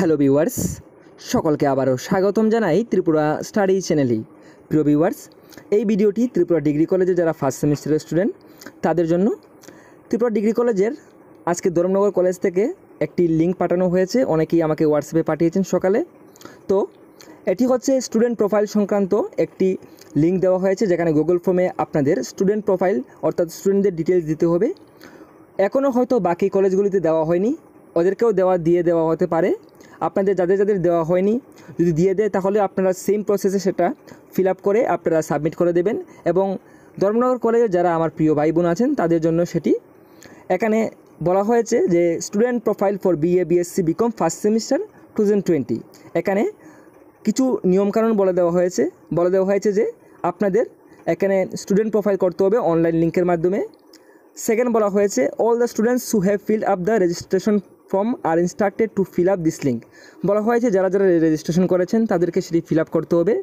hello viewers সকলকে আবারও স্বাগতম জানাই ত্রিপুরা স্টাডি চ্যানেলই প্রিয় ভিউয়ার্স এই ভিডিওটি ত্রিপুরা ডিগ্রি কলেজে যারা ফার্স্ট সেমিস্টারের স্টুডেন্ট তাদের জন্য ত্রিপুরা ডিগ্রি কলেজের আজকে ধরমনগর কলেজ থেকে একটি লিঙ্ক পাঠানো হয়েছে অনেকেই আমাকে হোয়াটসঅ্যাপে পাঠিয়েছেন সকালে তো এটি হচ্ছে স্টুডেন্ট প্রোফাইল সংক্রান্ত একটি লিঙ্ক দেওয়া হয়েছে যেখানে গুগল ফর্মে আপনাদের স্টুডেন্ট প্রোফাইল অর্থাৎ স্টুডেন্টদের ডিটেলস দিতে হবে এখনও হয়তো বাকি কলেজগুলিতে দেওয়া হয়নি ওদেরকেও দেওয়া দিয়ে দেওয়া হতে পারে আপনাদের যাদের যাদের দেওয়া হয়নি যদি দিয়ে দেয় তাহলে আপনারা সেম প্রসেসে সেটা ফিল করে আপনারা সাবমিট করে দেবেন এবং ধর্মনগর কলেজের যারা আমার প্রিয় ভাই বোন আছেন তাদের জন্য সেটি এখানে বলা হয়েছে যে student profile for BA BSc BCom first semester two twenty এখানে কিছু নিয়মকানুন বলে দেওয়া হয়েছে বলে দেওয়া হয়েছে যে আপনাদের এখানে স্টুডেন্ট প্রোফাইল করতে হবে অনলাইন লিঙ্কের মাধ্যমে সেকেন্ড বলা হয়েছে all the students who have filled up the registration form are instructed to fill up this link বলা হয়েছে যারা যারা রেজিস্ট্রেশন করেছেন তাদেরকে সেটি ফিল আপ করতে হবে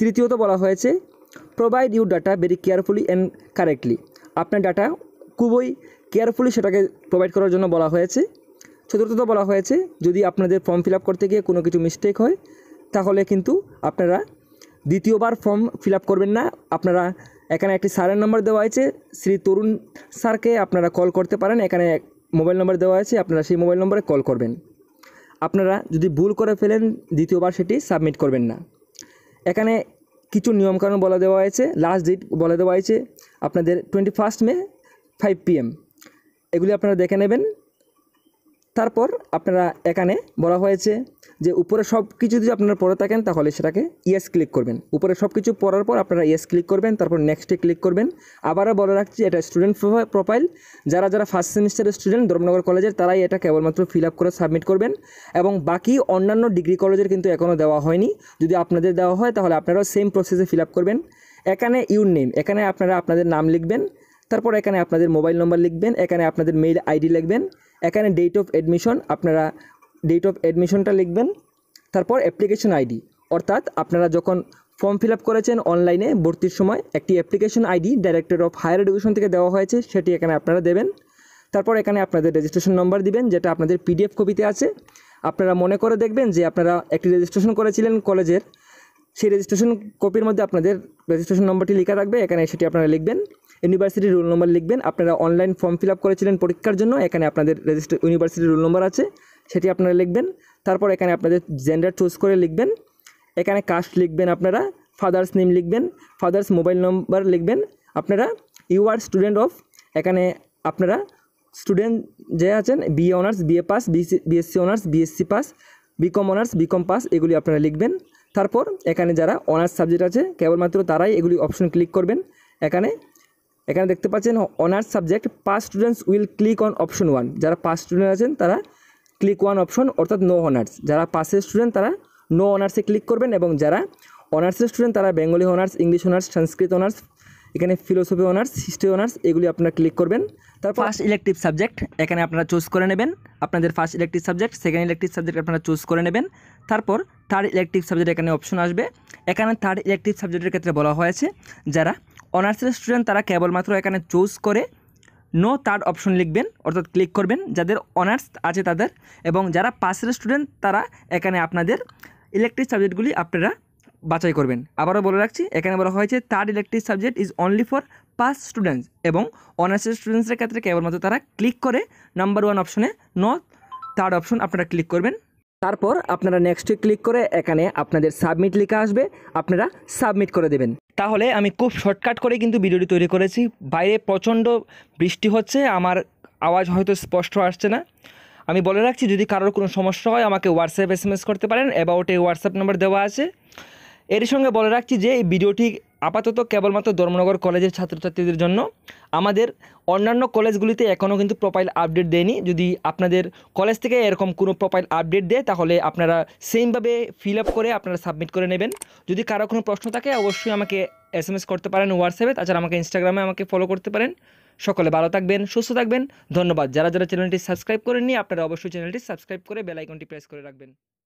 তৃতীয়ত বলা হয়েছে provide you data very carefully and correctly আপনার ডাটা খুবই কেয়ারফুলি সেটাকে প্রোভাইড করার জন্য বলা হয়েছে চতুর্থত বলা হয়েছে যদি আপনাদের ফর্ম ফিল করতে গিয়ে কোনো কিছু মিস্টেক হয় তাহলে কিন্তু আপনারা দ্বিতীয়বার ফর্ম ফিল করবেন না আপনারা এখানে একটি স্যারের নম্বর দেওয়া হয়েছে শ্রী তরুণ স্যারকে আপনারা কল করতে পারেন এখানে মোবাইল নম্বর দেওয়া আছে আপনারা সেই মোবাইল নম্বরে কল করবেন আপনারা যদি ভুল করে ফেলেন দ্বিতীয়বার সেটি সাবমিট করবেন না এখানে কিছু নিয়মকানুন বলে দেওয়া হয়েছে লাস্ট ডেট বলে দেওয়া হয়েছে আপনাদের twenty first May five PM এগুলি আপনারা দেখে নেবেন তারপর আপনারা এখানে বলা হয়েছে যে উপরে সব কিছু যদি আপনারা পড়ে থাকেন তাহলে সেটাকে ইয়েস ক্লিক করবেন উপরে সব কিছু পড়ার পর আপনারা ইয়েস ক্লিক করবেন তারপর নেক্সটে ক্লিক করবেন আবারও বলে রাখছি এটা স্টুডেন্ট প্রোফাইল যারা যারা ফার্স্ট সেমিস্টারের স্টুডেন্ট ধর্মনগর কলেজের তারাই এটা কেবলমাত্র ফিল আপ করে সাবমিট করবেন এবং বাকি অন্যান্য ডিগ্রি কলেজের কিন্তু এখনও দেওয়া হয়নি যদি আপনাদের দেওয়া হয় তাহলে আপনারাও সেম প্রসেসে ফিল আপ করবেন এখানে ইউর নেম এখানে আপনারা আপনাদের নাম লিখবেন তারপর এখানে আপনাদের মোবাইল নম্বর লিখবেন এখানে আপনাদের মেইল আইডি লিখবেন এখানে ডেট অফ অ্যাডমিশন আপনারা ডেট অফ অ্যাডমিশনটা লিখবেন তারপর অ্যাপ্লিকেশন আইডি অর্থাৎ আপনারা যখন ফর্ম ফিল আপ করেছেন অনলাইনে ভর্তির সময় একটি application ID director of higher education থেকে দেওয়া হয়েছে সেটি এখানে আপনারা দেবেন তারপর এখানে আপনাদের রেজিস্ট্রেশন নম্বর দিবেন যেটা আপনাদের পিডিএফ কপিতে আছে আপনারা মনে করে দেখবেন যে আপনারা একটি রেজিস্ট্রেশন করেছিলেন কলেজের সেই রেজিস্ট্রেশন কপির মধ্যে আপনাদের রেজিস্ট্রেশন নম্বরটি লেখা রাখবে এখানে সেটি আপনারা লিখবেন ইউনিভার্সিটির রোল নম্বর লিখবেন আপনারা অনলাইন ফর্ম ফিল আপ করেছিলেন পরীক্ষার জন্য এখানে আপনাদের রেজিস্ট্রে ইউনিভার্সিটির রোল নম্বর আছে সেটি আপনারা লিখবেন তারপর এখানে আপনাদের জেন্ডার চুজ করে লিখবেন এখানে কাস্ট লিখবেন আপনারা ফাদার্স নেম লিখবেন ফাদার্স মোবাইল নম্বর লিখবেন আপনারা ইউ আর স্টুডেন্ট অফ এখানে আপনারা স্টুডেন্ট যে আছেন BA honours BA pass BSc honours BSc pass BCom honours BCom pass এগুলি আপনারা লিখবেন তারপর এখানে যারা অনার্স সাবজেক্ট আছে কেবলমাত্র তারাই এগুলি অপশন ক্লিক করবেন এখানে এখানে দেখতে পাচ্ছেন honours subject pass students will click on option one যারা পাস স্টুডেন্ট আছেন তারা ক্লিক ওয়ান অপশন অর্থাৎ নো অনার্স যারা পাসের স্টুডেন্ট তারা নো অনার্সে ক্লিক করবেন এবং যারা অনার্সের স্টুডেন্ট তারা Bengali honours English honours Sanskrit honours এখানে ফিলোসফি অনার্স হিস্ট্রি অনার্স এগুলি আপনারা ক্লিক করবেন তারপর ফার্স্ট ইলেকটিভ সাবজেক্ট এখানে আপনারা চুজ করে নেবেন আপনাদের first elective subject second elective subject আপনারা চুজ করে নেবেন তারপর থার্ড ইলেকটিভ সাবজেক্ট এখানে অপশন আসবে এখানে থার্ড ইলেকটিভ সাবজেক্টের ক্ষেত্রে বলা হয়েছে যারা অনার্সের স্টুডেন্ট তারা কেবলমাত্র এখানে চুজ করে নো থার্ড অপশন লিখবেন অর্থাৎ ক্লিক করবেন যাদের অনার্স আছে তাদের এবং যারা পাশের স্টুডেন্ট তারা এখানে আপনাদের ইলেকট্রিক সাবজেক্টগুলি আপনারা বাছাই করবেন আবারও বলে রাখছি এখানে বলা হয়েছে third electric subject is only for pass students এবং অনার্সের স্টুডেন্টসের ক্ষেত্রে কেবলমাত্র তারা ক্লিক করে নাম্বার ওয়ান অপশনে নো থার্ড অপশন আপনারা ক্লিক করবেন তারপর আপনারা নেক্সটে ক্লিক করে এখানে আপনাদের সাবমিট লেখা আসবে আপনারা সাবমিট করে দেবেন তাহলে আমি খুব শর্টকাট করে কিন্তু ভিডিওটি তৈরি করেছি বাইরে প্রচণ্ড বৃষ্টি হচ্ছে আমার আওয়াজ হয়তো স্পষ্ট আসছে না আমি বলে রাখছি যদি কারোর কোনো সমস্যা হয় আমাকে হোয়াটসঅ্যাপ এস করতে পারেন অ্যাবাউট এই হোয়াটসঅ্যাপ নাম্বার দেওয়া আছে এর সঙ্গে বলে রাখছি যে এই ভিডিওটি আপাতত কেবলমাত্র ধর্মনগর কলেজের ছাত্রছাত্রীদের জন্য আমাদের অন্যান্য কলেজগুলিতে এখনও কিন্তু প্রোফাইল আপডেট দেয়নি যদি আপনাদের কলেজ থেকে এরকম কোনো প্রোফাইল আপডেট দেয় তাহলে আপনারা সেমভাবে ফিল আপ করে আপনারা সাবমিট করে নেবেন যদি কারো কোনো প্রশ্ন থাকে অবশ্যই আমাকে এস এম এস করতে পারেন হোয়াটসঅ্যাপে তাছাড়া আমাকে ইনস্টাগ্রামে আমাকে ফলো করতে পারেন সকলে ভালো থাকবেন সুস্থ থাকবেন ধন্যবাদ যারা যারা চ্যানেলটি সাবস্ক্রাইব করেননি আপনারা অবশ্যই চ্যানেলটি সাবস্ক্রাইব করে বেলাইকনটি প্রেস করে রাখবেন